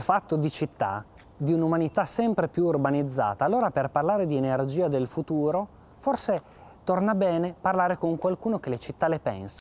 fatto di città, di un'umanità sempre più urbanizzata, allora per parlare di energia del futuro, forse torna bene parlare con qualcuno che le città le pensa.